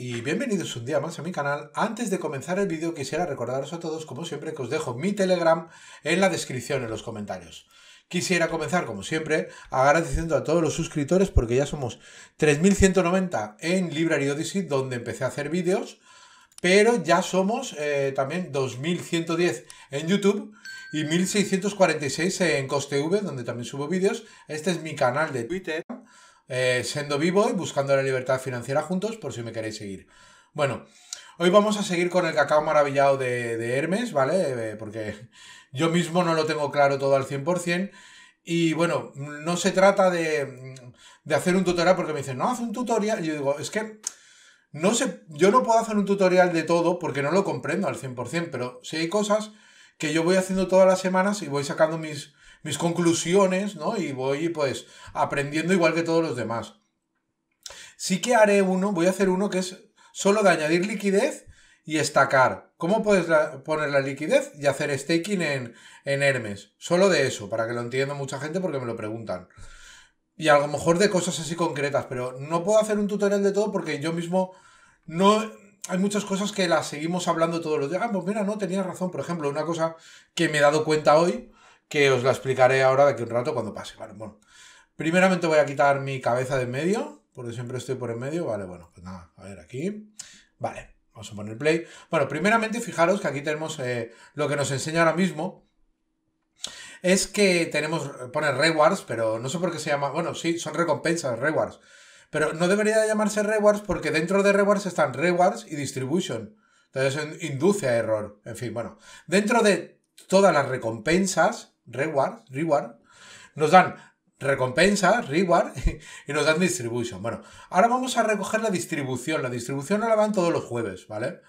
y bienvenidos un día más a mi canal. Antes de comenzar el vídeo quisiera recordaros a todos, como siempre, que os dejo mi Telegram en la descripción, en los comentarios. Quisiera comenzar, como siempre, agradeciendo a todos los suscriptores porque ya somos 3.190 en Library Odyssey, donde empecé a hacer vídeos, pero ya somos eh, también 2.110 en YouTube y 1.646 en CosteV, donde también subo vídeos. Este es mi canal de Twitter eh, siendo vivo y buscando la libertad financiera juntos, por si me queréis seguir. Bueno, hoy vamos a seguir con el cacao maravillado de, Hermes, ¿vale? Eh, porque yo mismo no lo tengo claro todo al 100%. Y bueno, no se trata de, de hacer un tutorial porque me dicen, no, haz un tutorial. Y yo digo, es que no sé, yo no puedo hacer un tutorial de todo porque no lo comprendo al 100%, pero sí hay cosas que yo voy haciendo todas las semanas y voy sacando mis, mis conclusiones, ¿no? Y voy pues aprendiendo igual que todos los demás. Sí que haré uno, voy a hacer uno que es solo de añadir liquidez y estacar. ¿Cómo puedes poner la liquidez y hacer staking en, en Hermes? Solo de eso, para que lo entienda mucha gente porque me lo preguntan. Y a lo mejor de cosas así concretas, pero no puedo hacer un tutorial de todo porque yo mismo no, hay muchas cosas que las seguimos hablando todos los días. Ah, pues mira, no, tenía razón. Por ejemplo, una cosa que me he dado cuenta hoy que os la explicaré ahora de aquí un rato cuando pase. bueno. Primeramente voy a quitar mi cabeza de en medio, porque siempre estoy por en medio. Vale, bueno, pues nada, a ver aquí. Vale, vamos a poner play. Bueno, primeramente fijaros que aquí tenemos eh, lo que nos enseña ahora mismo. Es que tenemos, pone rewards, pero no sé por qué se llama, bueno, sí, son recompensas, rewards. Pero no debería llamarse rewards porque dentro de rewards están rewards y distribution. Entonces induce a error. En fin, bueno, dentro de todas las recompensas reward, reward, nos dan recompensa, reward, y nos dan distribution. Bueno, ahora vamos a recoger la distribución. La distribución no la van todos los jueves, ¿vale?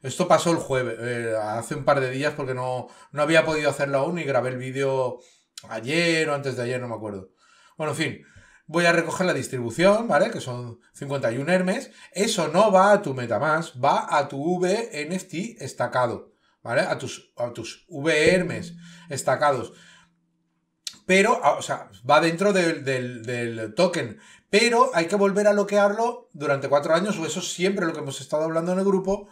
Esto pasó el jueves, eh, hace un par de días porque no, no había podido hacerlo aún y grabé el vídeo ayer o antes de ayer, no me acuerdo. Bueno, en fin, voy a recoger la distribución, ¿vale? Que son 51 Hermes. Eso no va a tu Metamask, va a tu VNFT estacado, ¿vale? A tus, a tus V Hermes estacados pero, ah, o sea, va dentro del, token. Pero hay que volver a bloquearlo durante cuatro años, o eso es siempre lo que hemos estado hablando en el grupo.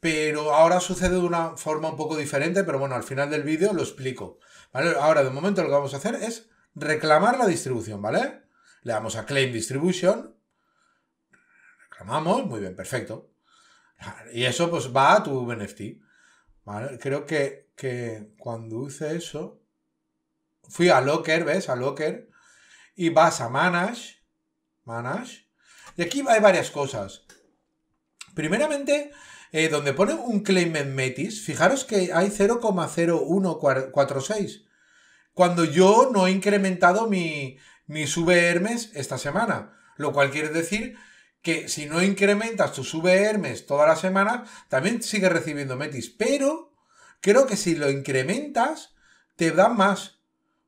Pero ahora sucede de una forma un poco diferente, pero bueno, al final del vídeo lo explico. ¿vale? Ahora, de momento, lo que vamos a hacer es reclamar la distribución, ¿vale? Le damos a Claim Distribution. Reclamamos, muy bien, perfecto. Y eso pues va a tu NFT. Creo que, que cuando hice eso, fui a Locker, ¿ves? A Locker. Y vas a Manage. Manage. Y aquí hay varias cosas. Primeramente, eh, donde pone un claim en Metis, fijaros que hay 0,0146. Cuando yo no he incrementado mi, sube hermes esta semana. Lo cual quiere decir que si no incrementas tus hermes toda la semana, también sigues recibiendo Metis. Pero creo que si lo incrementas, te dan más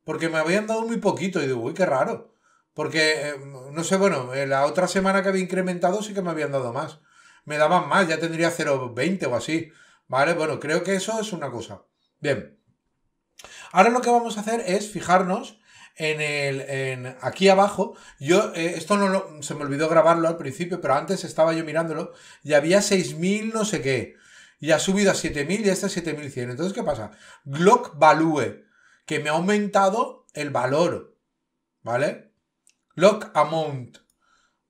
porque me habían dado muy poquito y digo, uy, qué raro. Porque, eh, no sé, bueno, eh, la otra semana que había incrementado sí que me habían dado más. Me daban más, ya tendría 0,20 o así. ¿Vale? Bueno, creo que eso es una cosa. Bien. Ahora lo que vamos a hacer es fijarnos en el. En, aquí abajo. Yo, eh, esto no lo, se me olvidó grabarlo al principio, pero antes estaba yo mirándolo y había 6.000 no sé qué. Y ha subido a 7.000 y este a 7.100. Entonces, ¿qué pasa? Glock Value que me ha aumentado el valor, ¿vale? Lock amount,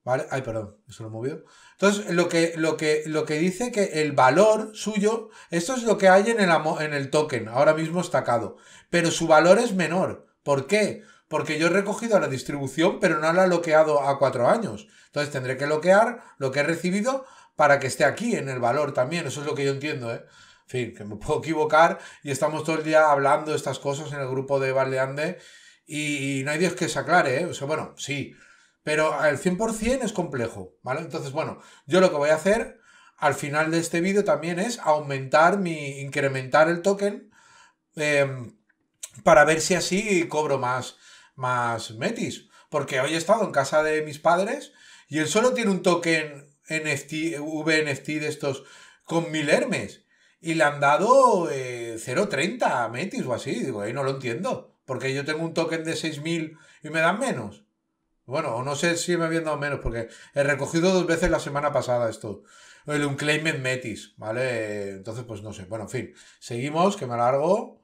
¿vale? Ay, perdón, eso lo he movido. Entonces, lo que, lo que, lo que dice que el valor suyo, esto es lo que hay en el, en el token, ahora mismo estacado, pero su valor es menor. ¿Por qué? Porque yo he recogido la distribución, pero no la he bloqueado a cuatro años. Entonces tendré que bloquear lo que he recibido para que esté aquí en el valor también. Eso es lo que yo entiendo, ¿eh? En fin, que me puedo equivocar y estamos todo el día hablando estas cosas en el grupo de Valdeande y, no hay Dios que se aclare, ¿eh? O sea, bueno, sí, pero al 100% es complejo, ¿vale? Entonces, bueno, yo lo que voy a hacer al final de este vídeo también es aumentar mi, incrementar el token em, para ver si así cobro más, más metis. Porque hoy he estado en casa de mis padres y él solo tiene un token NFT, VNFT de estos con mil hermes y le han dado 0,30 eh, a Metis o así. Digo, ahí no lo entiendo, porque yo tengo un token de 6.000 y me dan menos. Bueno, no sé si me habían dado menos, porque he recogido dos veces la semana pasada esto. El claim en Metis, ¿vale? Entonces, pues no sé. Bueno, en fin, seguimos, que me alargo.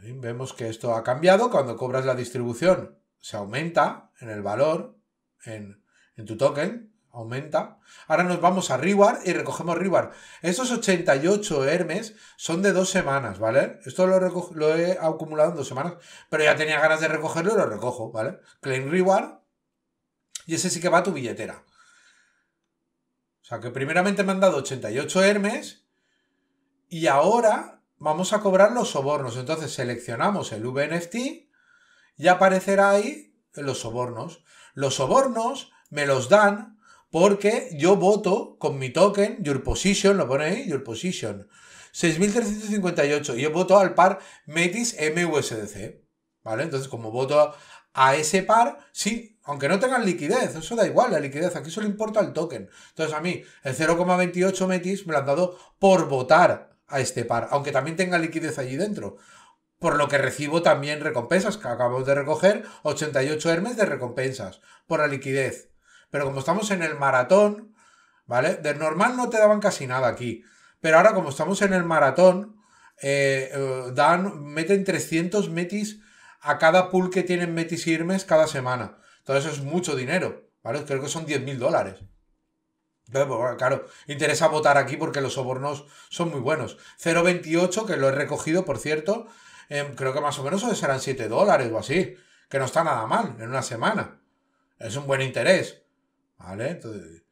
vemos que esto ha cambiado. Cuando cobras la distribución, se aumenta en el valor, en, en tu token, aumenta. Ahora nos vamos a Reward y recogemos Reward. Estos 88 Hermes son de dos semanas, ¿vale? Esto lo, lo he acumulado en dos semanas, pero ya tenía ganas de recogerlo y lo recojo, ¿vale? Claim Reward y ese sí que va a tu billetera. O sea que primeramente me han dado 88 Hermes y ahora vamos a cobrar los sobornos. Entonces seleccionamos el VNFT y aparecerá ahí los sobornos. Los sobornos me los dan porque yo voto con mi token, your position, lo pone ahí, your position, 6.358, y yo voto al par METIS MUSDC, ¿vale? Entonces, como voto a ese par, sí, aunque no tengan liquidez, eso da igual, la liquidez, aquí solo importa el token. Entonces, a mí, el 0,28 METIS me lo han dado por votar a este par, aunque también tenga liquidez allí dentro por lo que recibo también recompensas, que acabo de recoger 88 Hermes de recompensas por la liquidez pero como estamos en el maratón, ¿vale? De normal no te daban casi nada aquí, pero ahora como estamos en el maratón, eh, eh, dan, meten 300 metis a cada pool que tienen metis irmes cada semana. Entonces es mucho dinero, ¿vale? Creo que son 10.000 dólares. Pues, claro, interesa votar aquí porque los sobornos son muy buenos. 0,28, que lo he recogido, por cierto, em, creo que más o menos serán 7 dólares o así, que no está nada mal en una semana. Es un buen interés. ¿Vale? Entonces,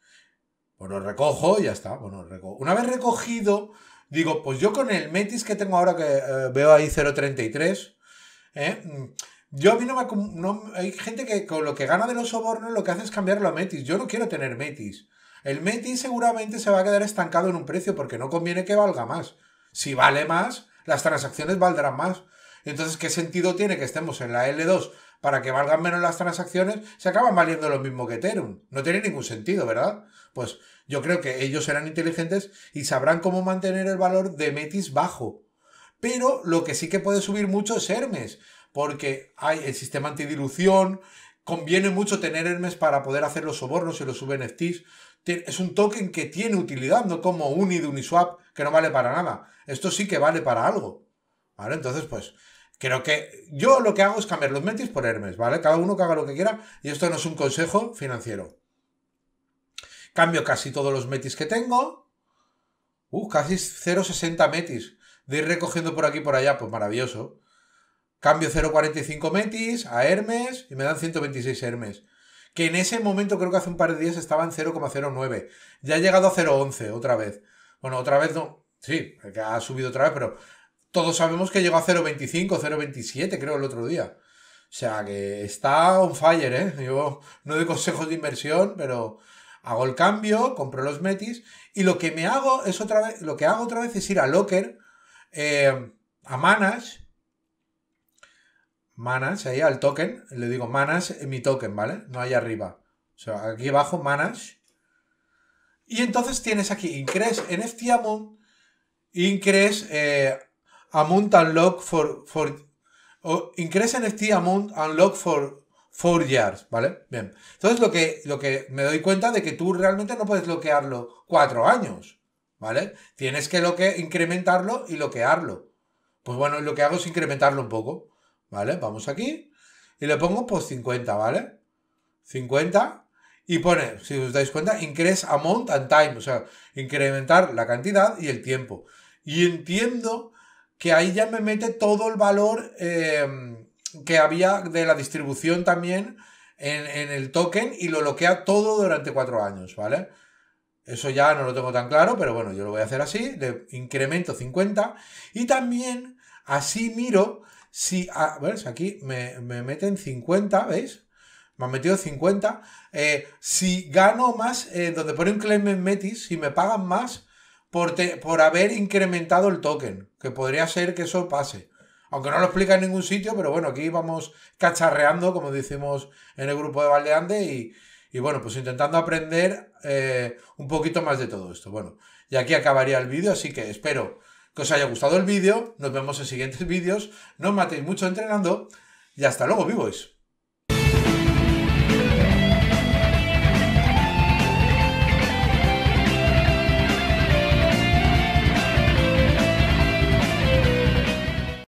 pues lo recojo y ya está. Bueno, pues Una vez recogido, digo, pues yo con el Metis que tengo ahora que eh, veo ahí 0.33, ¿eh? mm, Yo a mí no hay gente que con lo que gana de los sobornos lo que hace es cambiarlo a Metis. Yo no quiero tener Metis. El Metis seguramente se va a quedar estancado en un precio porque no conviene que valga más. Si vale más, las transacciones valdrán más. Entonces, ¿qué sentido tiene que estemos en la L2 para que valgan menos las transacciones, se acaban valiendo lo mismo que Ethereum. No tiene ningún sentido, ¿verdad? Pues yo creo que ellos serán inteligentes y sabrán cómo mantener el valor de Metis bajo. Pero lo que sí que puede subir mucho es Hermes, porque hay el sistema antidilución, conviene mucho tener Hermes para poder hacer los sobornos y los sub-NFTs. Es un token que tiene utilidad, no como y Uniswap, que no vale para nada. Esto sí que vale para algo. ¿Vale? Entonces, pues, Creo que yo lo que hago es cambiar los Metis por Hermes, ¿vale? Cada uno que haga lo que quiera y esto no es un consejo financiero. Cambio casi todos los Metis que tengo. Uh, casi 0,60 Metis. De ir recogiendo por aquí y por allá, pues maravilloso. Cambio 0,45 Metis a Hermes y me dan 126 Hermes. Que en ese momento, creo que hace un par de días estaba en 0,09. Ya ha llegado a 0,11 otra vez. Bueno, otra vez no. Sí, ha subido otra vez, pero todos sabemos que llegó a 0.25, 0.27 creo el otro día. O sea que está on fire, ¿eh? Yo no doy consejos de inversión, pero hago el cambio, compro los metis y lo que me hago es otra vez, lo que hago otra vez es ir a Locker, eh, a Manage, Manage, ahí al token, le digo Manage eh, mi token, ¿vale? No ahí arriba. O sea, aquí abajo Manage. Y entonces tienes aquí Incres en Amon. Incres... Eh, amount unlock for, for o increase NFT amount unlock for 4 years. ¿vale? Bien. Entonces lo que, lo que me doy cuenta de que tú realmente no puedes bloquearlo cuatro años, ¿vale? Tienes que, lo que incrementarlo y bloquearlo. Pues bueno, lo que hago es incrementarlo un poco, ¿vale? Vamos aquí y le pongo pues 50, ¿vale? 50 y pone, si os dais cuenta, increase amount and time, o sea, incrementar la cantidad y el tiempo. Y entiendo que ahí ya me mete todo el valor em, que había de la distribución también en, el token y lo bloquea todo durante cuatro años, ¿vale? Eso ya no lo tengo tan claro, pero bueno, yo lo voy a hacer así, de incremento 50. Y también así miro si, a, ah, si Aquí me, meten 50, ¿veis? me han metido 50. Eh, si gano más, eh, donde pone un claim en Metis, si me pagan más, por, haber incrementado el token, que podría ser que eso pase. Aunque no lo explica en ningún sitio, pero bueno, aquí vamos cacharreando, como decimos en el grupo de Valdeande, y, y bueno, pues intentando aprender eh, un poquito más de todo esto. Bueno, y aquí acabaría el vídeo, así que espero que os haya gustado el vídeo. Nos vemos en siguientes vídeos. No os matéis mucho entrenando y hasta luego, vivos.